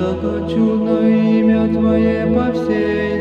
я хочу, но имя Твое по всей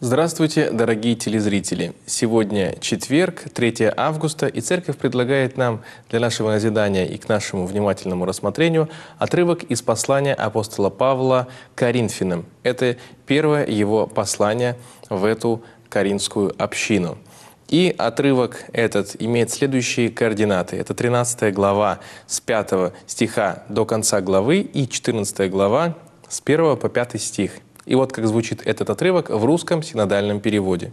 Здравствуйте, дорогие телезрители! Сегодня четверг, 3 августа, и Церковь предлагает нам для нашего назидания и к нашему внимательному рассмотрению отрывок из послания апостола Павла Коринфянам. Это первое его послание в эту коринфскую общину. И отрывок этот имеет следующие координаты. Это 13 глава с 5 стиха до конца главы и 14 глава с 1 по 5 стих – и вот как звучит этот отрывок в русском синодальном переводе.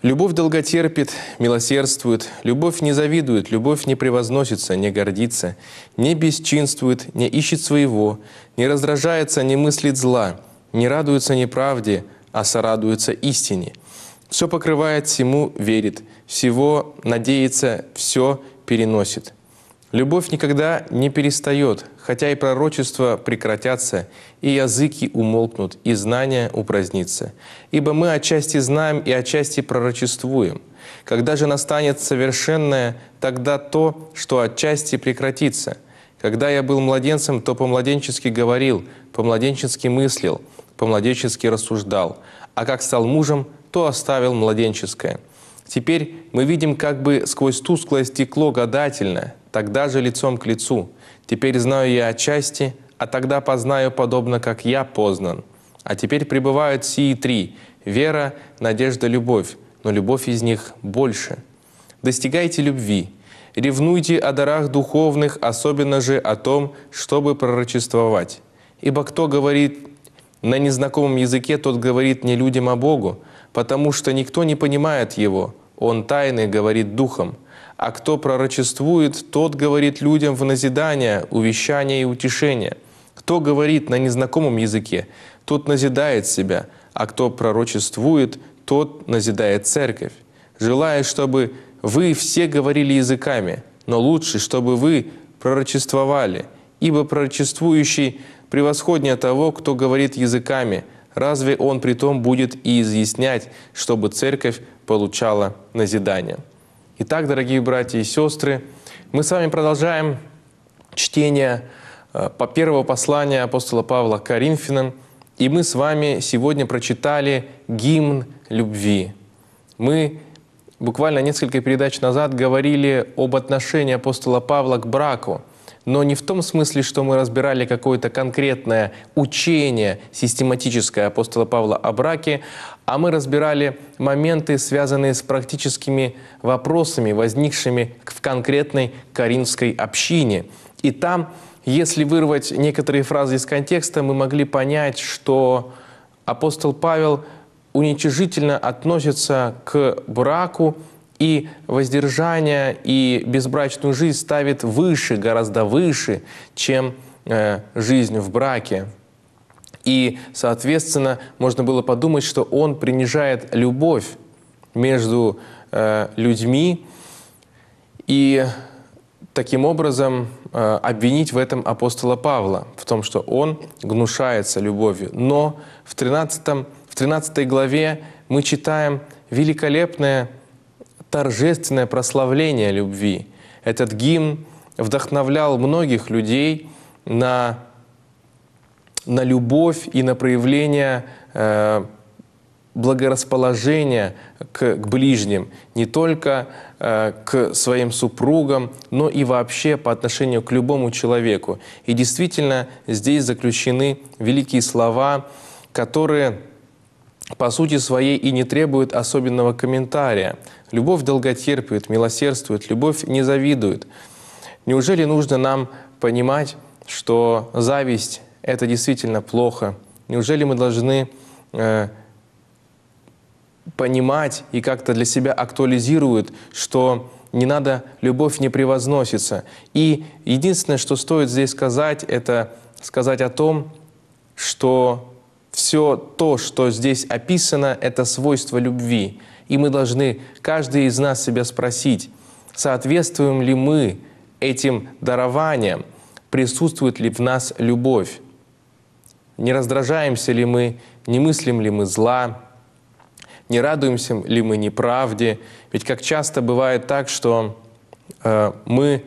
Любовь долготерпит, милосердствует, любовь не завидует, любовь не превозносится, не гордится, не бесчинствует, не ищет своего, не раздражается, не мыслит зла, не радуется неправде, а сорадуется истине. Все покрывает, всему верит, всего надеется, все переносит – Любовь никогда не перестает, хотя и пророчества прекратятся, и языки умолкнут, и знания упразднится. Ибо мы отчасти знаем и отчасти пророчествуем. Когда же настанет совершенное, тогда то, что отчасти прекратится. Когда я был младенцем, то по-младенчески говорил, по-младенчески мыслил, по-младенчески рассуждал. А как стал мужем, то оставил младенческое. Теперь мы видим как бы сквозь тусклое стекло гадательное – тогда же лицом к лицу. Теперь знаю я отчасти, а тогда познаю, подобно как я познан. А теперь пребывают сии три – вера, надежда, любовь, но любовь из них больше. Достигайте любви, ревнуйте о дарах духовных, особенно же о том, чтобы пророчествовать. Ибо кто говорит на незнакомом языке, тот говорит не людям, а Богу, потому что никто не понимает его, он тайны говорит духом – а кто пророчествует, тот говорит людям в назидание, увещание и утешение. Кто говорит на незнакомом языке, тот назидает себя, а кто пророчествует, тот назидает церковь. желая, чтобы вы все говорили языками, но лучше, чтобы вы пророчествовали, ибо пророчествующий превосходнее того, кто говорит языками, разве он при том будет и изъяснять, чтобы церковь получала назидание». Итак, дорогие братья и сестры, мы с вами продолжаем чтение э, по первого послания апостола Павла к Коринфянам, и мы с вами сегодня прочитали гимн любви. Мы буквально несколько передач назад говорили об отношении апостола Павла к браку, но не в том смысле, что мы разбирали какое-то конкретное учение систематическое апостола Павла о браке, а мы разбирали моменты, связанные с практическими вопросами, возникшими в конкретной коринфской общине. И там, если вырвать некоторые фразы из контекста, мы могли понять, что апостол Павел уничижительно относится к браку и воздержание, и безбрачную жизнь ставит выше, гораздо выше, чем э, жизнь в браке. И, соответственно, можно было подумать, что он принижает любовь между э, людьми и таким образом э, обвинить в этом апостола Павла, в том, что он гнушается любовью. Но в 13, в 13 главе мы читаем великолепное торжественное прославление любви. Этот гимн вдохновлял многих людей на, на любовь и на проявление э, благорасположения к, к ближним, не только э, к своим супругам, но и вообще по отношению к любому человеку. И действительно здесь заключены великие слова, которые по сути своей и не требует особенного комментария. Любовь долготерпит, милосердствует, любовь не завидует. Неужели нужно нам понимать, что зависть – это действительно плохо? Неужели мы должны э, понимать и как-то для себя актуализирует, что не надо, любовь не превозносится. И единственное, что стоит здесь сказать, это сказать о том, что все то, что здесь описано, это свойство любви. И мы должны, каждый из нас себя спросить, соответствуем ли мы этим дарованиям, присутствует ли в нас любовь, не раздражаемся ли мы, не мыслим ли мы зла, не радуемся ли мы неправде. Ведь как часто бывает так, что э, мы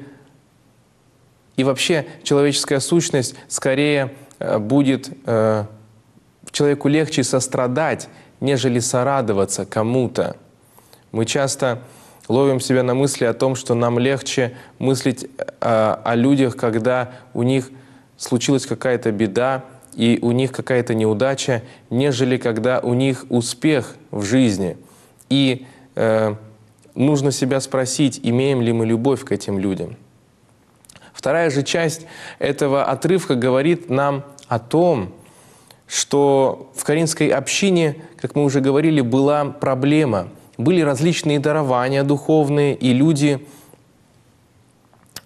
и вообще человеческая сущность скорее э, будет э, человеку легче сострадать, нежели сорадоваться кому-то. Мы часто ловим себя на мысли о том, что нам легче мыслить э, о людях, когда у них случилась какая-то беда и у них какая-то неудача, нежели когда у них успех в жизни. И э, нужно себя спросить, имеем ли мы любовь к этим людям. Вторая же часть этого отрывка говорит нам о том, что в Каринской общине, как мы уже говорили, была проблема. Были различные дарования духовные, и люди,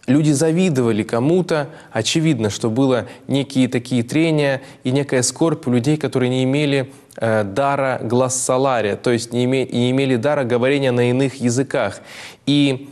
люди завидовали кому-то. Очевидно, что было некие такие трения и некая скорбь у людей, которые не имели э, дара глаз то есть не, име, не имели дара говорения на иных языках. И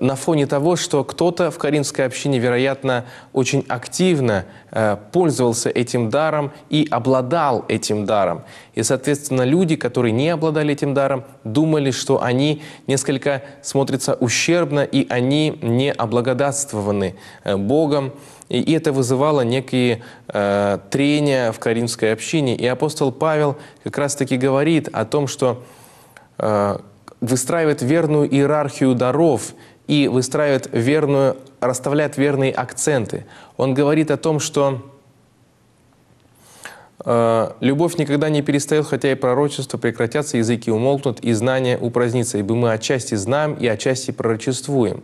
на фоне того, что кто-то в Каринской общине, вероятно, очень активно э, пользовался этим даром и обладал этим даром. И, соответственно, люди, которые не обладали этим даром, думали, что они несколько смотрятся ущербно, и они не облагодатствованы э, Богом. И, это вызывало некие э, трения в Каринской общине. И апостол Павел как раз-таки говорит о том, что э, выстраивает верную иерархию даров – и выстраивает верную, расставляет верные акценты. Он говорит о том, что э, любовь никогда не перестает, хотя и пророчества прекратятся, языки умолкнут, и знания упразднится, ибо мы отчасти знаем и отчасти пророчествуем.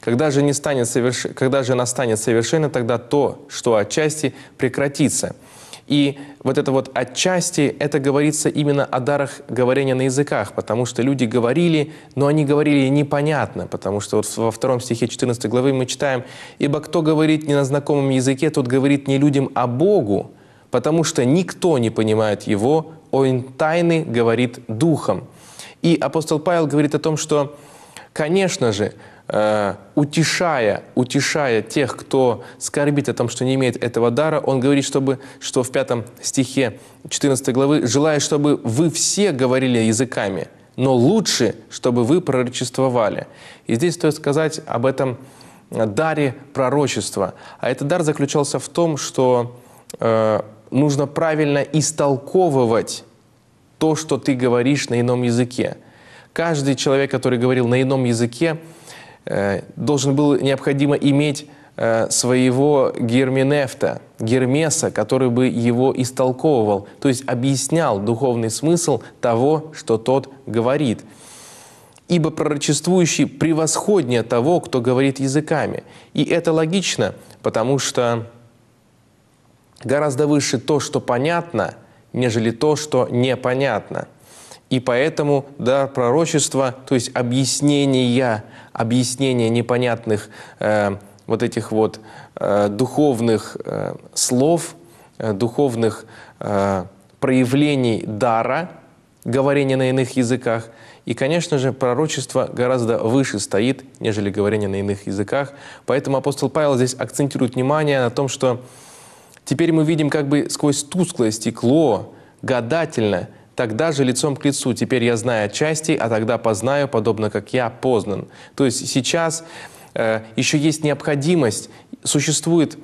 Когда же, не станет соверш... Когда же она станет совершенна, тогда то, что отчасти прекратится – и вот это вот отчасти, это говорится именно о дарах говорения на языках, потому что люди говорили, но они говорили непонятно, потому что вот во втором стихе 14 главы мы читаем, «Ибо кто говорит не на знакомом языке, тот говорит не людям, а Богу, потому что никто не понимает его, он тайны говорит духом». И апостол Павел говорит о том, что, конечно же, Э, утешая, утешая тех, кто скорбит о том, что не имеет этого дара, он говорит, чтобы, что в пятом стихе 14 главы, желая, чтобы вы все говорили языками, но лучше, чтобы вы пророчествовали». И здесь стоит сказать об этом даре пророчества. А этот дар заключался в том, что э, нужно правильно истолковывать то, что ты говоришь на ином языке. Каждый человек, который говорил на ином языке – Э, должен был необходимо иметь э, своего герменефта, гермеса, который бы его истолковывал, то есть объяснял духовный смысл того, что тот говорит. Ибо пророчествующий превосходнее того, кто говорит языками. И это логично, потому что гораздо выше то, что понятно, нежели то, что непонятно – и поэтому дар пророчества, то есть объяснения, объяснение непонятных э, вот этих вот э, духовных э, слов, э, духовных э, проявлений дара, говорения на иных языках. И, конечно же, пророчество гораздо выше стоит, нежели говорение на иных языках. Поэтому апостол Павел здесь акцентирует внимание на том, что теперь мы видим как бы сквозь тусклое стекло, гадательно – Тогда же лицом к лицу, теперь я знаю отчасти, а тогда познаю, подобно как я познан. То есть сейчас э, еще есть необходимость, существует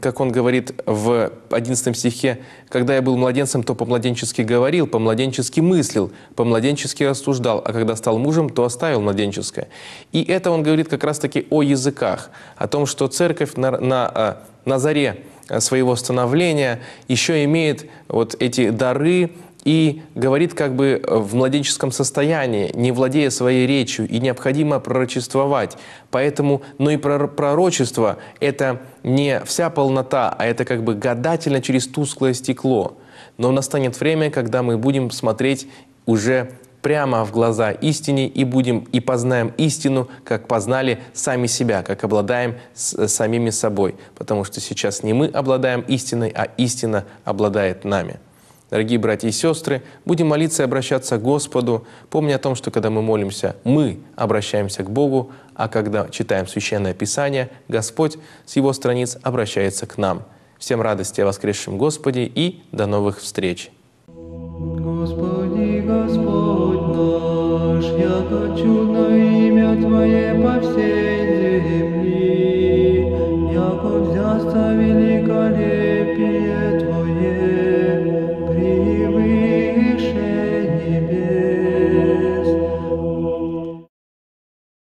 как он говорит в 11 стихе, «Когда я был младенцем, то по-младенчески говорил, по-младенчески мыслил, по-младенчески рассуждал, а когда стал мужем, то оставил младенческое». И это он говорит как раз-таки о языках, о том, что церковь на, на, э, на заре э, своего становления еще имеет вот эти дары, и говорит как бы э, в младенческом состоянии, не владея своей речью, и необходимо пророчествовать. Поэтому, но ну и пророчество – это не вся полнота, а это как бы гадательно через тусклое стекло. Но настанет время, когда мы будем смотреть уже прямо в глаза истине и будем и познаем истину, как познали сами себя, как обладаем с, э, самими собой. Потому что сейчас не мы обладаем истиной, а истина обладает нами. Дорогие братья и сестры, будем молиться и обращаться к Господу, помня о том, что когда мы молимся, мы обращаемся к Богу, а когда читаем Священное Писание, Господь с Его страниц обращается к нам. Всем радости о воскресшем Господе и до новых встреч! Господи, Господь наш, яко чудно имя Твое по всей